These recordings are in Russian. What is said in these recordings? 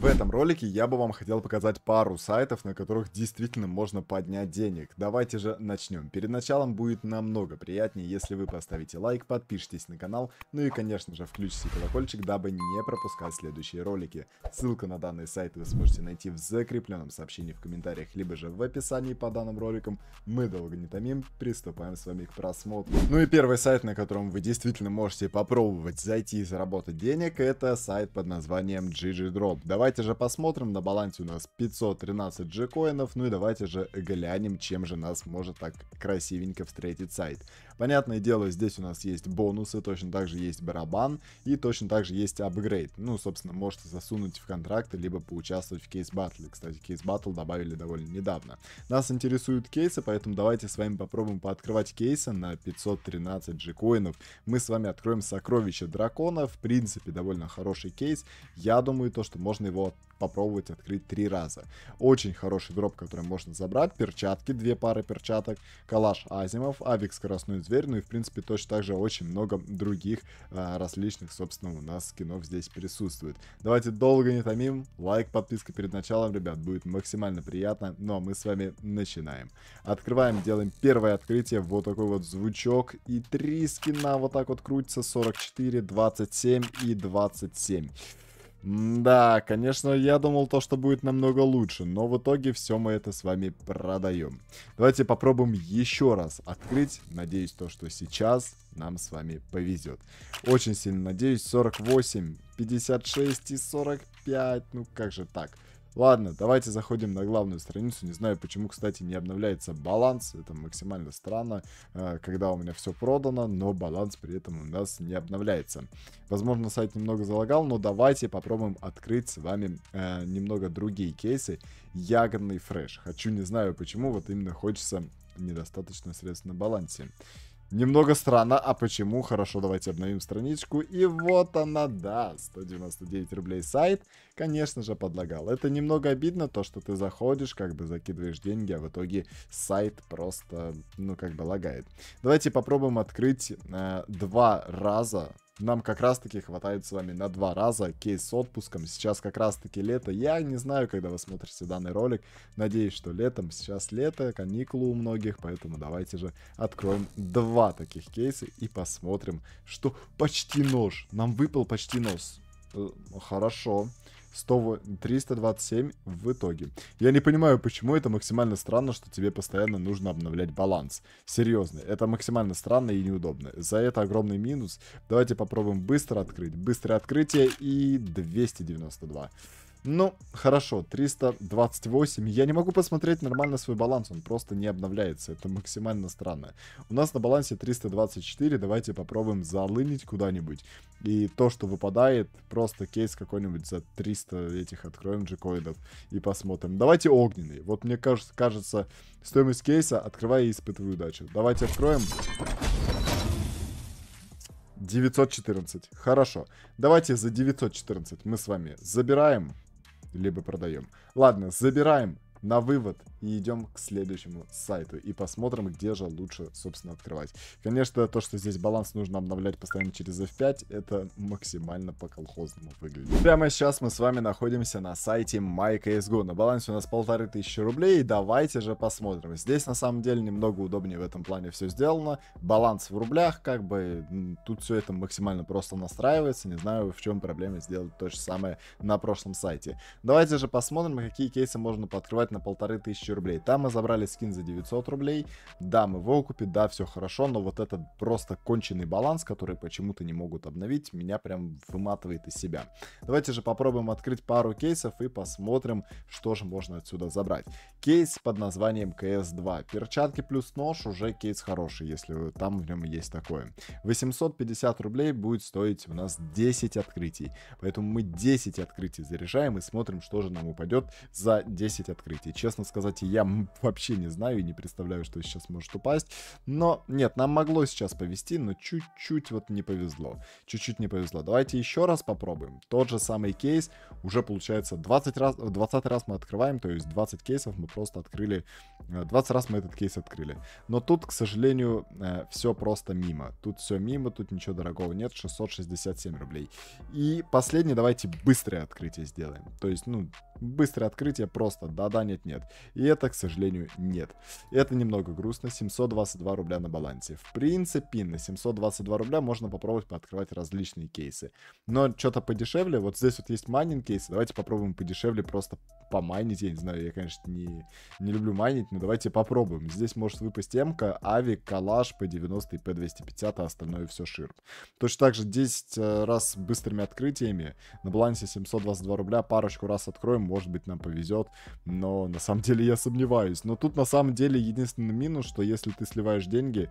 В этом ролике я бы вам хотел показать пару сайтов, на которых действительно можно поднять денег. Давайте же начнем. Перед началом будет намного приятнее, если вы поставите лайк, подпишитесь на канал, ну и конечно же включите колокольчик, дабы не пропускать следующие ролики. Ссылка на данный сайт вы сможете найти в закрепленном сообщении в комментариях, либо же в описании по данным роликам. Мы долго не томим, приступаем с вами к просмотру. Ну и первый сайт, на котором вы действительно можете попробовать зайти и заработать денег, это сайт под названием GG Drop. Давайте Давайте же посмотрим, на балансе у нас 513 G-коинов, ну и давайте же глянем, чем же нас может так красивенько встретить сайт. Понятное дело, здесь у нас есть бонусы, точно так же есть барабан и точно так же есть апгрейд. Ну, собственно, можете засунуть в контракты, либо поучаствовать в кейс баттле. Кстати, кейс баттл добавили довольно недавно. Нас интересуют кейсы, поэтому давайте с вами попробуем пооткрывать кейсы на 513 G-коинов. Мы с вами откроем сокровище дракона, в принципе, довольно хороший кейс. Я думаю, то, что можно его его попробовать открыть три раза. Очень хороший дроп, который можно забрать. Перчатки, две пары перчаток, калаш Азимов, Авик Скоростной Зверь, ну и в принципе точно так же очень много других а, различных, собственно, у нас скинов здесь присутствует. Давайте долго не томим, лайк, подписка перед началом, ребят, будет максимально приятно. Ну а мы с вами начинаем. Открываем, делаем первое открытие, вот такой вот звучок и три скина вот так вот крутится, 44, 27 и 27. Да, конечно, я думал то, что будет намного лучше, но в итоге все мы это с вами продаем. Давайте попробуем еще раз открыть. Надеюсь, то, что сейчас нам с вами повезет. Очень сильно надеюсь. 48, 56 и 45. Ну как же так? Ладно, давайте заходим на главную страницу. Не знаю, почему, кстати, не обновляется баланс. Это максимально странно, э, когда у меня все продано, но баланс при этом у нас не обновляется. Возможно, сайт немного залагал, но давайте попробуем открыть с вами э, немного другие кейсы. Ягодный фреш. Хочу, не знаю почему, вот именно хочется недостаточно средств на балансе. Немного странно, а почему? Хорошо, давайте обновим страничку. И вот она, да, 199 рублей сайт, конечно же, подлагал. Это немного обидно, то, что ты заходишь, как бы закидываешь деньги, а в итоге сайт просто, ну, как бы лагает. Давайте попробуем открыть э, два раза нам как раз-таки хватает с вами на два раза кейс с отпуском. Сейчас как раз-таки лето. Я не знаю, когда вы смотрите данный ролик. Надеюсь, что летом. Сейчас лето, каникулы у многих, поэтому давайте же откроем два таких кейса и посмотрим, что почти нож. Нам выпал почти нож. Э, хорошо. 100, 327 в итоге. Я не понимаю, почему это максимально странно, что тебе постоянно нужно обновлять баланс. Серьезно, это максимально странно и неудобно. За это огромный минус. Давайте попробуем быстро открыть. Быстрое открытие и 292. Ну, хорошо, 328. Я не могу посмотреть нормально свой баланс, он просто не обновляется. Это максимально странно. У нас на балансе 324, давайте попробуем залынить куда-нибудь. И то, что выпадает, просто кейс какой-нибудь за 300 этих откроем джекоидов и посмотрим. Давайте огненный. Вот мне кажется, кажется стоимость кейса, открывая и испытываю удачу. Давайте откроем. 914. Хорошо. Давайте за 914 мы с вами забираем либо продаем. Ладно, забираем на вывод и идем к следующему сайту и посмотрим, где же лучше, собственно, открывать. Конечно, то, что здесь баланс нужно обновлять постоянно через F5, это максимально по-колхозному выглядит. Прямо сейчас мы с вами находимся на сайте MyCSGO. На балансе у нас полторы тысячи рублей, и давайте же посмотрим. Здесь, на самом деле, немного удобнее в этом плане все сделано. Баланс в рублях, как бы, тут все это максимально просто настраивается. Не знаю, в чем проблема сделать то же самое на прошлом сайте. Давайте же посмотрим, какие кейсы можно пооткрывать на полторы тысячи тысячи рублей. Там мы забрали скин за 900 рублей, да, мы выкупи, да, все хорошо, но вот этот просто конченый баланс, который почему-то не могут обновить, меня прям выматывает из себя. Давайте же попробуем открыть пару кейсов и посмотрим, что же можно отсюда забрать. Кейс под названием CS2. Перчатки плюс нож уже кейс хороший, если там в нем есть такое. 850 рублей будет стоить у нас 10 открытий. Поэтому мы 10 открытий заряжаем и смотрим, что же нам упадет за 10 открытий. Честно сказать, кстати, я вообще не знаю и не представляю, что сейчас может упасть. Но нет, нам могло сейчас повезти, но чуть-чуть вот не повезло. Чуть-чуть не повезло. Давайте еще раз попробуем. Тот же самый кейс. Уже получается 20 раз, 20 раз мы открываем, то есть 20 кейсов мы просто открыли. 20 э, раз мы этот кейс открыли. Но тут, к сожалению, э, все просто мимо. Тут все мимо, тут ничего дорогого нет. 667 рублей. И последнее, давайте быстрое открытие сделаем. То есть, ну, Быстрое открытие просто да-да, нет-нет. И это, к сожалению, нет. Это немного грустно, 722 рубля на балансе. В принципе, на 722 рубля можно попробовать пооткрывать различные кейсы. Но что-то подешевле, вот здесь вот есть майнинг кейсы, давайте попробуем подешевле просто помайнить. Я не знаю, я, конечно, не, не люблю майнить, но давайте попробуем. Здесь может выпасть МК, Авик, Калаш, P90 и P250, а остальное все ширм. Точно так же 10 э, раз быстрыми открытиями, на балансе 722 рубля, парочку раз откроем, может быть, нам повезет, но на самом деле я сомневаюсь. Но тут на самом деле единственный минус, что если ты сливаешь деньги,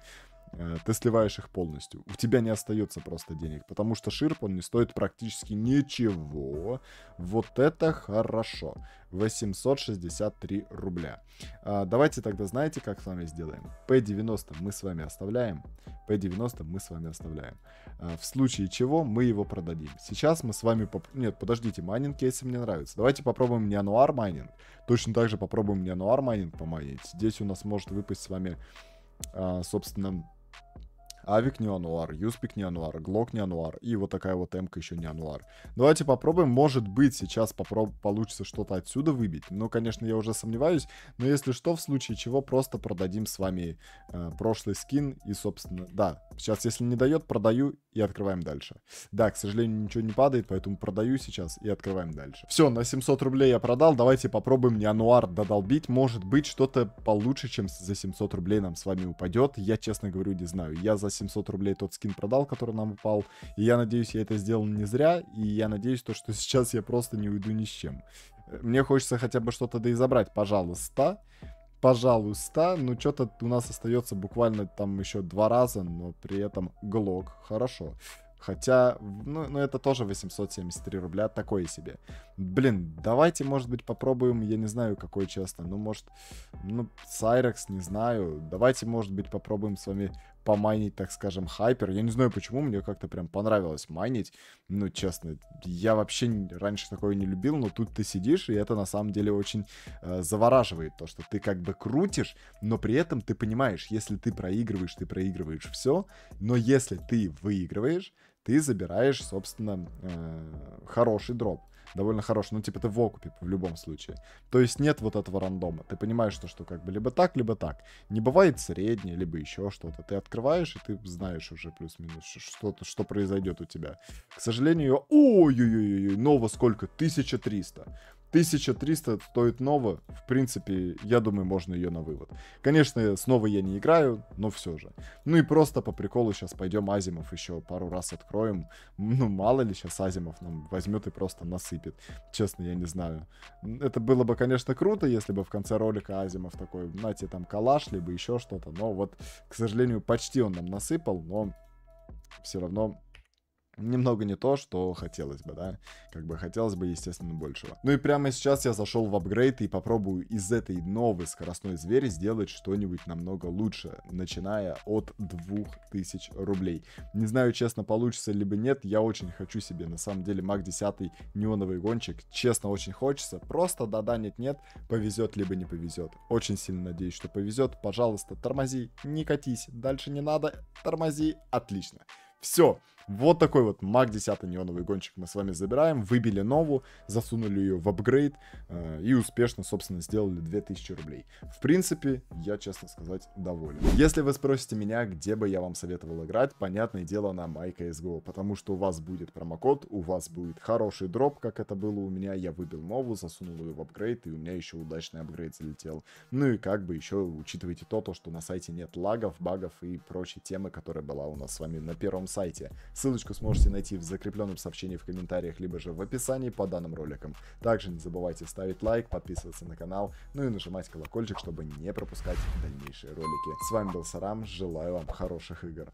э, ты сливаешь их полностью. У тебя не остается просто денег, потому что ширп, он не стоит практически ничего. Вот это хорошо. 863 рубля. А, давайте тогда, знаете, как с вами сделаем? P90 мы с вами оставляем. P90 мы с вами оставляем. Э, в случае чего мы его продадим. Сейчас мы с вами... Поп... Нет, подождите, майнинг если мне нравится. Давайте попробуем Януар майнинг. Точно так же попробуем Януар майнинг помайнить. Здесь у нас может выпасть с вами, э, собственно, Авик не ануар, Юспик не ануар, Глок не ануар и вот такая вот м еще не ануар. Давайте попробуем, может быть сейчас попроб получится что-то отсюда выбить, но, ну, конечно, я уже сомневаюсь, но если что, в случае чего просто продадим с вами э, прошлый скин и, собственно, да, сейчас если не дает, продаю и открываем дальше. Да, к сожалению, ничего не падает, поэтому продаю сейчас и открываем дальше. Все, на 700 рублей я продал, давайте попробуем не ануар додолбить, может быть что-то получше, чем за 700 рублей нам с вами упадет, я, честно говорю, не знаю, я за 700 рублей тот скин продал, который нам упал. И я надеюсь, я это сделал не зря, и я надеюсь, то, что сейчас я просто не уйду ни с чем. Э, мне хочется хотя бы что-то доизобрать, пожалуйста. Пожалуйста, ну что-то у нас остается буквально там еще два раза, но при этом глок, хорошо. Хотя, ну, ну это тоже 873 рубля, такое себе. Блин, давайте, может быть, попробуем, я не знаю, какой честно. Ну, может, ну, Сайрекс, не знаю. Давайте, может быть, попробуем с вами помайнить, так скажем, хайпер. Я не знаю, почему, мне как-то прям понравилось майнить. Ну, честно, я вообще раньше такое не любил, но тут ты сидишь, и это на самом деле очень э, завораживает. То, что ты как бы крутишь, но при этом ты понимаешь, если ты проигрываешь, ты проигрываешь все. Но если ты выигрываешь, ты забираешь, собственно, э, хороший дроп довольно хороший. Ну, типа, ты в окупе в любом случае. То есть нет вот этого рандома. Ты понимаешь, что, что как бы либо так, либо так. Не бывает среднее, либо еще что-то. Ты открываешь, и ты знаешь уже плюс-минус что-то, что произойдет у тебя. К сожалению, ой-ой-ой, ново сколько? 1300. 1300 стоит Нова, в принципе, я думаю, можно ее на вывод. Конечно, снова я не играю, но все же. Ну и просто по приколу сейчас пойдем Азимов еще пару раз откроем. Ну, мало ли сейчас Азимов нам возьмет и просто насыпет. Честно, я не знаю. Это было бы, конечно, круто, если бы в конце ролика Азимов такой, знаете, там калаш, либо еще что-то. Но вот, к сожалению, почти он нам насыпал, но все равно немного не то, что хотелось бы, да. Как бы хотелось бы, естественно, большего. Ну и прямо сейчас я зашел в апгрейд и попробую из этой новой скоростной звери сделать что-нибудь намного лучше, начиная от 2000 рублей. Не знаю, честно, получится либо нет, я очень хочу себе, на самом деле, маг 10 неоновый гонщик. Честно, очень хочется. Просто да-да, нет-нет, повезет либо не повезет. Очень сильно надеюсь, что повезет. Пожалуйста, тормози, не катись. Дальше не надо, тормози, отлично. Все, вот такой вот маг 10 неоновый гонщик мы с вами забираем. Выбили новую, засунули ее в апгрейд э, и успешно, собственно, сделали 2000 рублей. В принципе, я, честно сказать, доволен. Если вы спросите меня, где бы я вам советовал играть, понятное дело на MyCSGO, потому что у вас будет промокод, у вас будет хороший дроп, как это было у меня. Я выбил новую, засунул ее в апгрейд, и у меня еще удачный апгрейд залетел. Ну и как бы еще учитывайте то, то что на сайте нет лагов, багов и прочей темы, которая была у нас с вами на первом сайте. Ссылочку сможете найти в закрепленном сообщении в комментариях, либо же в описании по данным роликам. Также не забывайте ставить лайк, подписываться на канал, ну и нажимать колокольчик, чтобы не пропускать дальнейшие ролики. С вами был Сарам, желаю вам хороших игр.